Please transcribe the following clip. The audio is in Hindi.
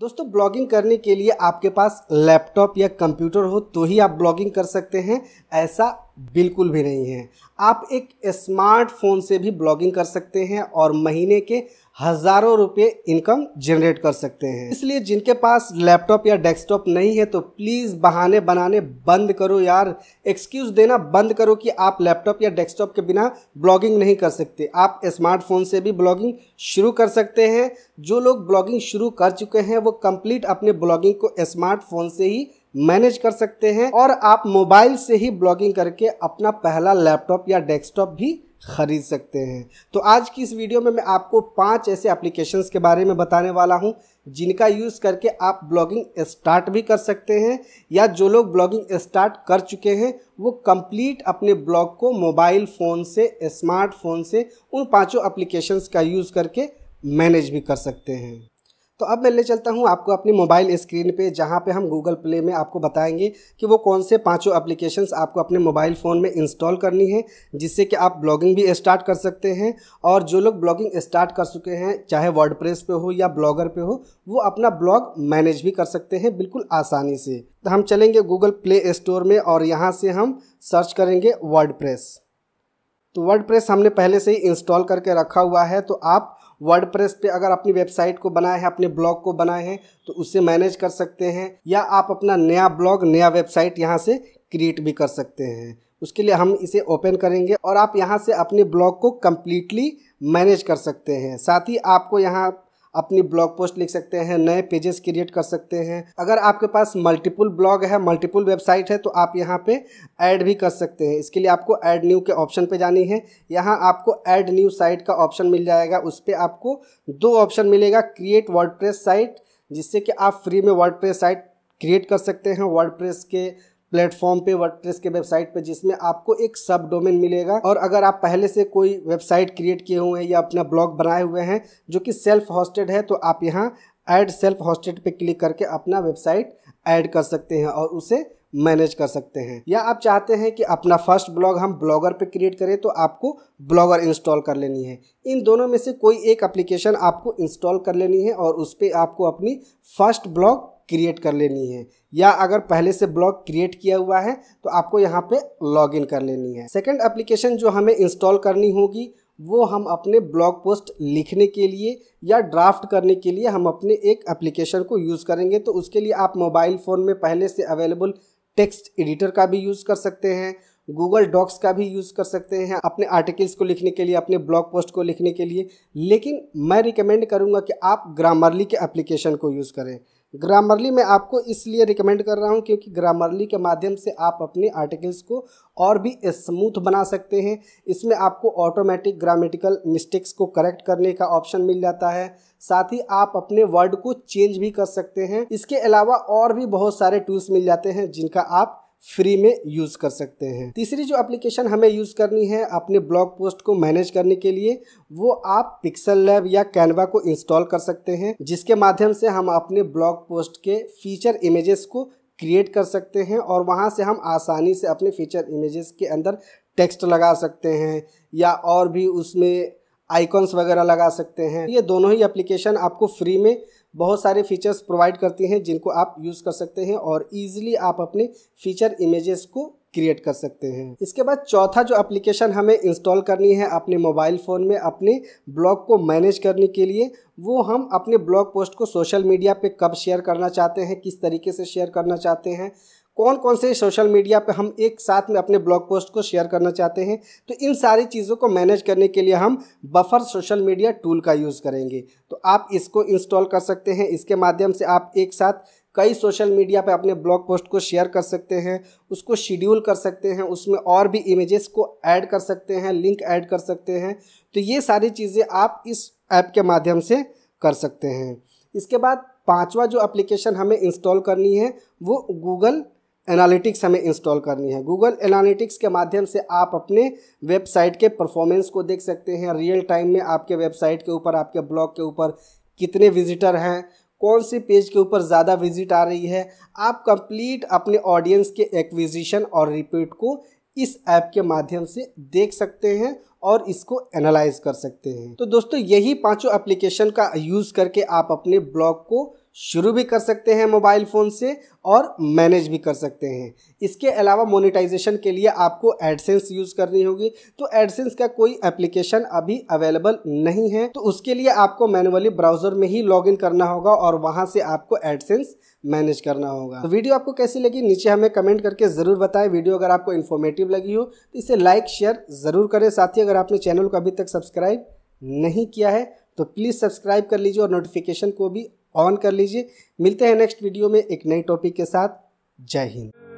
दोस्तों ब्लॉगिंग करने के लिए आपके पास लैपटॉप या कंप्यूटर हो तो ही आप ब्लॉगिंग कर सकते हैं ऐसा बिल्कुल भी नहीं है आप एक स्मार्टफोन से भी ब्लॉगिंग कर सकते हैं और महीने के हज़ारों रुपए इनकम जनरेट कर सकते हैं इसलिए जिनके पास लैपटॉप या डेस्कटॉप नहीं है तो प्लीज़ बहाने बनाने बंद करो यार एक्सक्यूज़ देना बंद करो कि आप लैपटॉप या डेस्कटॉप के बिना ब्लॉगिंग नहीं कर सकते आप स्मार्टफोन से भी ब्लॉगिंग शुरू कर सकते हैं जो लोग ब्लॉगिंग शुरू कर चुके हैं वो कंप्लीट अपने ब्लॉगिंग को स्मार्टफोन से ही मैनेज कर सकते हैं और आप मोबाइल से ही ब्लॉगिंग करके अपना पहला लैपटॉप या डेस्कटॉप भी खरीद सकते हैं तो आज की इस वीडियो में मैं आपको पांच ऐसे एप्लीकेशंस के बारे में बताने वाला हूं जिनका यूज़ करके आप ब्लॉगिंग स्टार्ट भी कर सकते हैं या जो लोग ब्लॉगिंग स्टार्ट कर चुके हैं वो कंप्लीट अपने ब्लॉग को मोबाइल फ़ोन से स्मार्टफोन से उन पांचों एप्लीकेशंस का यूज़ करके मैनेज भी कर सकते हैं तो अब मैं ले चलता हूँ आपको अपनी मोबाइल स्क्रीन पे जहाँ पे हम गूगल प्ले में आपको बताएंगे कि वो कौन से पांचों एप्लीकेशंस आपको अपने मोबाइल फ़ोन में इंस्टॉल करनी है जिससे कि आप ब्लॉगिंग भी स्टार्ट कर सकते हैं और जो लोग ब्लॉगिंग स्टार्ट कर चुके हैं चाहे वर्ड पे हो या ब्लॉगर पे हो वो अपना ब्लॉग मैनेज भी कर सकते हैं बिल्कुल आसानी से तो हम चलेंगे गूगल प्ले स्टोर में और यहाँ से हम सर्च करेंगे वर्ड तो वर्ड हमने पहले से ही इंस्टॉल करके रखा हुआ है तो आप वर्ड पे अगर अपनी वेबसाइट को बनाए हैं अपने ब्लॉग को बनाए हैं तो उससे मैनेज कर सकते हैं या आप अपना नया ब्लॉग नया वेबसाइट यहाँ से क्रिएट भी कर सकते हैं उसके लिए हम इसे ओपन करेंगे और आप यहाँ से अपने ब्लॉग को कम्प्लीटली मैनेज कर सकते हैं साथ ही आपको यहाँ अपनी ब्लॉग पोस्ट लिख सकते हैं नए पेजेस क्रिएट कर सकते हैं अगर आपके पास मल्टीपल ब्लॉग है मल्टीपल वेबसाइट है तो आप यहाँ पे ऐड भी कर सकते हैं इसके लिए आपको ऐड न्यू के ऑप्शन पे जानी है यहाँ आपको ऐड न्यू साइट का ऑप्शन मिल जाएगा उस पर आपको दो ऑप्शन मिलेगा क्रिएट वर्ड साइट जिससे कि आप फ्री में वर्ड साइट क्रिएट कर सकते हैं वर्ड के प्लेटफॉर्म पे वर्डप्रेस के वेबसाइट पे जिसमें आपको एक सब डोमेन मिलेगा और अगर आप पहले से कोई वेबसाइट क्रिएट किए हुए हैं या अपना ब्लॉग बनाए हुए हैं जो कि सेल्फ होस्टेड है तो आप यहाँ ऐड सेल्फ होस्टेड पे क्लिक करके अपना वेबसाइट ऐड कर सकते हैं और उसे मैनेज कर सकते हैं या आप चाहते हैं कि अपना फर्स्ट ब्लॉग हम ब्लॉगर पे क्रिएट करें तो आपको ब्लॉगर इंस्टॉल कर लेनी है इन दोनों में से कोई एक एप्लीकेशन आपको इंस्टॉल कर लेनी है और उस पर आपको अपनी फर्स्ट ब्लॉग क्रिएट कर लेनी है या अगर पहले से ब्लॉग क्रिएट किया हुआ है तो आपको यहाँ पे लॉगिन कर लेनी है सेकंड एप्लीकेशन जो हमें इंस्टॉल करनी होगी वो हम अपने ब्लॉग पोस्ट लिखने के लिए या ड्राफ्ट करने के लिए हम अपने एक एप्लीकेशन को यूज़ करेंगे तो उसके लिए आप मोबाइल फ़ोन में पहले से अवेलेबल टेक्स्ट एडिटर का भी यूज़ कर सकते हैं गूगल डॉक्स का भी यूज़ कर सकते हैं अपने आर्टिकल्स को लिखने के लिए अपने ब्लॉग पोस्ट को लिखने के लिए लेकिन मैं रिकमेंड करूँगा कि आप ग्रामरली के एप्लीकेशन को यूज़ करें ग्रामरली मैं आपको इसलिए रिकमेंड कर रहा हूँ क्योंकि ग्रामरली के माध्यम से आप अपने आर्टिकल्स को और भी स्मूथ बना सकते हैं इसमें आपको ऑटोमेटिक ग्रामेटिकल मिस्टेक्स को करेक्ट करने का ऑप्शन मिल जाता है साथ ही आप अपने वर्ड को चेंज भी कर सकते हैं इसके अलावा और भी बहुत सारे टूल्स मिल जाते हैं जिनका आप फ्री में यूज़ कर सकते हैं तीसरी जो एप्लीकेशन हमें यूज़ करनी है अपने ब्लॉग पोस्ट को मैनेज करने के लिए वो आप पिक्सल लैब या कैनवा को इंस्टॉल कर सकते हैं जिसके माध्यम से हम अपने ब्लॉग पोस्ट के फीचर इमेजेस को क्रिएट कर सकते हैं और वहाँ से हम आसानी से अपने फीचर इमेजेस के अंदर टेक्स्ट लगा सकते हैं या और भी उसमें आइकॉन्स वगैरह लगा सकते हैं ये दोनों ही एप्लीकेशन आपको फ्री में बहुत सारे फीचर्स प्रोवाइड करती हैं जिनको आप यूज़ कर सकते हैं और ईजिली आप अपने फीचर इमेजेस को क्रिएट कर सकते हैं इसके बाद चौथा जो एप्लीकेशन हमें इंस्टॉल करनी है अपने मोबाइल फ़ोन में अपने ब्लॉग को मैनेज करने के लिए वो हम अपने ब्लॉग पोस्ट को सोशल मीडिया पे कब शेयर करना चाहते हैं किस तरीके से शेयर करना चाहते हैं कौन कौन से सोशल मीडिया पर हम एक साथ में अपने ब्लॉग पोस्ट को शेयर करना चाहते हैं तो इन सारी चीज़ों को मैनेज करने के लिए हम बफर सोशल मीडिया टूल का यूज़ करेंगे तो आप इसको इंस्टॉल कर सकते हैं इसके माध्यम से आप एक साथ कई सोशल मीडिया पर अपने ब्लॉग पोस्ट को शेयर कर सकते हैं उसको शेड्यूल कर सकते हैं उसमें और भी इमेजेस को ऐड कर सकते हैं लिंक ऐड कर सकते हैं तो ये सारी चीज़ें आप इस ऐप के माध्यम से कर सकते हैं इसके बाद पांचवा जो एप्लीकेशन हमें इंस्टॉल करनी है वो गूगल एनालिटिक्स हमें इंस्टॉल करनी है गूगल एनालिटिक्स के माध्यम से आप अपने वेबसाइट के परफॉर्मेंस को देख सकते हैं रियल टाइम में आपके वेबसाइट के ऊपर आपके ब्लॉग के ऊपर कितने विजिटर हैं कौन से पेज के ऊपर ज़्यादा विजिट आ रही है आप कंप्लीट अपने ऑडियंस के एक्विजिशन और रिपीट को इस ऐप के माध्यम से देख सकते हैं और इसको एनालाइज कर सकते हैं तो दोस्तों यही पांचों एप्लीकेशन का यूज़ करके आप अपने ब्लॉग को शुरू भी कर सकते हैं मोबाइल फ़ोन से और मैनेज भी कर सकते हैं इसके अलावा मोनेटाइजेशन के लिए आपको एडसेंस यूज़ करनी होगी तो एडसेंस का कोई एप्लीकेशन अभी अवेलेबल नहीं है तो उसके लिए आपको मैनुअली ब्राउज़र में ही लॉगिन करना होगा और वहाँ से आपको एडसेंस मैनेज करना होगा तो वीडियो आपको कैसी लगी नीचे हमें कमेंट करके ज़रूर बताएं वीडियो अगर आपको इन्फॉर्मेटिव लगी हो तो इसे लाइक शेयर ज़रूर करें साथ ही अगर आपने चैनल को अभी तक सब्सक्राइब नहीं किया है तो प्लीज़ सब्सक्राइब कर लीजिए और नोटिफिकेशन को भी ऑन कर लीजिए मिलते हैं नेक्स्ट वीडियो में एक नए टॉपिक के साथ जय हिंद